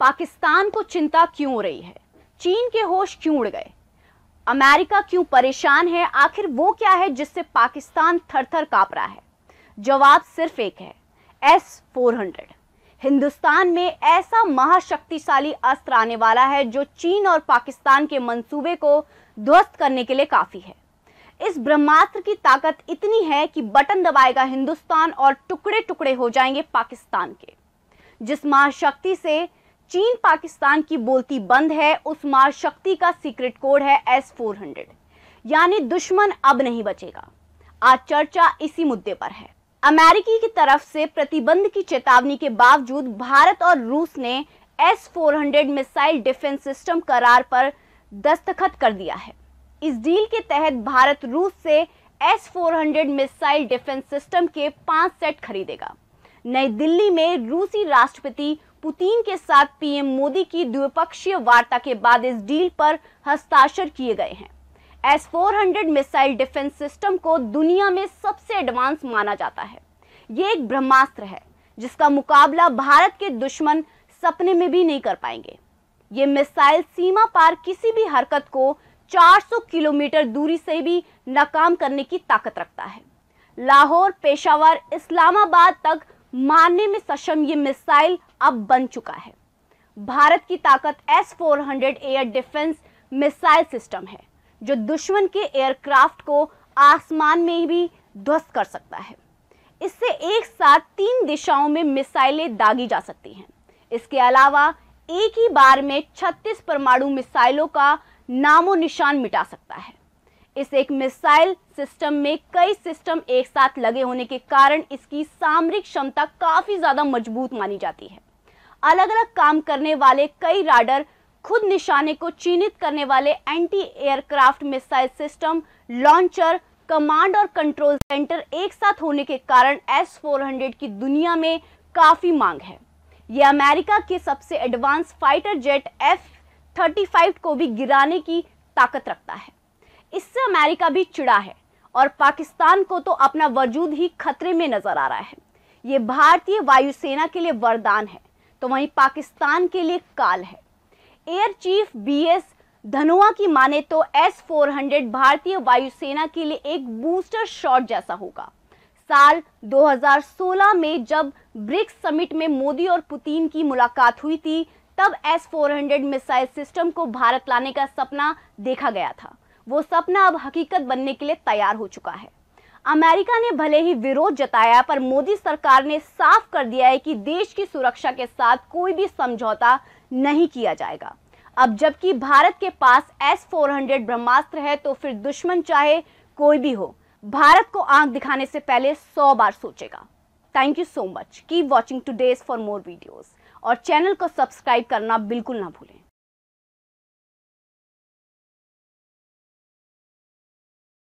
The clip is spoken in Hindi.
पाकिस्तान को चिंता क्यों हो रही है चीन के होश क्यों उड़ गए अमेरिका क्यों परेशान है आखिर वो क्या है जिससे पाकिस्तान थर थर काप रहा है जवाब सिर्फ एक है एस फोर हंड्रेड हिंदुस्तान में ऐसा महाशक्तिशाली अस्त्र आने वाला है जो चीन और पाकिस्तान के मंसूबे को ध्वस्त करने के लिए काफ़ी है इस ब्रह्मास्त्र की ताकत इतनी है कि बटन दबाएगा हिंदुस्तान और टुकड़े टुकड़े हो जाएंगे पाकिस्तान के जिस महाशक्ति से चीन पाकिस्तान की बोलती बंद है उस मार शक्ति का सीक्रेट कोड है एस फोर हंड्रेड यानी दुश्मन अब नहीं बचेगा आज चर्चा इसी मुद्दे पर है अमेरिकी की तरफ से प्रतिबंध की चेतावनी के बावजूद भारत और रूस ने S four hundred missile defence system करार पर दस्तखत कर दिया है इस डील के तहत भारत रूस से S four hundred missile defence system के पांच सेट खरीदेगा नई दिल्ली में रूसी राष्ट्रपति पुतिन के साथ पीएम मोदी की द्विपक्षीय वार्ता के बाद इस डील पर हस्ताक्षर किए गए हैं एस 400 मिसाइल डिफेंस सिस्टम को दुनिया में सबसे एडवांस माना जाता है ये एक ब्रह्मास्त्र है जिसका मुकाबला भारत के दुश्मन सपने में भी नहीं कर पाएंगे ये मिसाइल सीमा पार किसी भी हरकत को 400 किलोमीटर दूरी से भी नाकाम करने की ताकत रखता है लाहौर पेशावर इस्लामाबाद तक मारने में सक्षम ये मिसाइल अब बन चुका है भारत की ताकत S four hundred air defence missile system है जो दुश्मन के एयरक्राफ्ट को आसमान में भी ध्वस्त कर सकता है इससे एक साथ तीन दिशाओं में मिसाइलें दागी जा सकती हैं इसके अलावा एक ही बार में 36 परमाणु मिसाइलों का नामो निशान मिटा सकता है इस एक मिसाइल सिस्टम में कई सिस्टम एक साथ लगे होने के कारण इसकी सामरिक क्षमता काफ़ी ज़्यादा मजबूत मानी जाती है अलग अलग काम करने वाले कई राडर खुद निशाने को चिन्हित करने वाले anti aircraft missile system launcher command और कंट्रोल सेंटर एक साथ होने के कारण एस फोर की दुनिया में काफ़ी मांग है यह अमेरिका के सबसे advance fighter jet F thirty को भी गिराने की ताकत रखता है इससे अमेरिका भी चिड़ा है और पाकिस्तान को तो अपना वजूद ही खतरे में नजर आ रहा है ये भारतीय वायुसेना के लिए वरदान है तो वहीं पाकिस्तान के लिए काल है air chief B S Dhanoa की माने तो एस फोर हंड्रेड भारतीय वायुसेना के लिए एक बूस्टर शॉट जैसा होगा साल 2016 में जब ब्रिक्स समिट में मोदी और पुतिन की मुलाकात हुई थी तब S four hundred missile system को भारत लाने का सपना देखा गया था वो सपना अब हकीकत बनने के लिए तैयार हो चुका है अमेरिका ने भले ही विरोध जताया पर मोदी सरकार ने साफ कर दिया है कि देश की सुरक्षा के साथ कोई भी समझौता नहीं किया जाएगा अब जबकि भारत के पास एस फोर ब्रह्मास्त्र है तो फिर दुश्मन चाहे कोई भी हो भारत को आंख दिखाने से पहले सौ बार सोचेगा thank you so much keep watching today's for more videos और चैनल को सब्सक्राइब करना बिल्कुल ना भूलें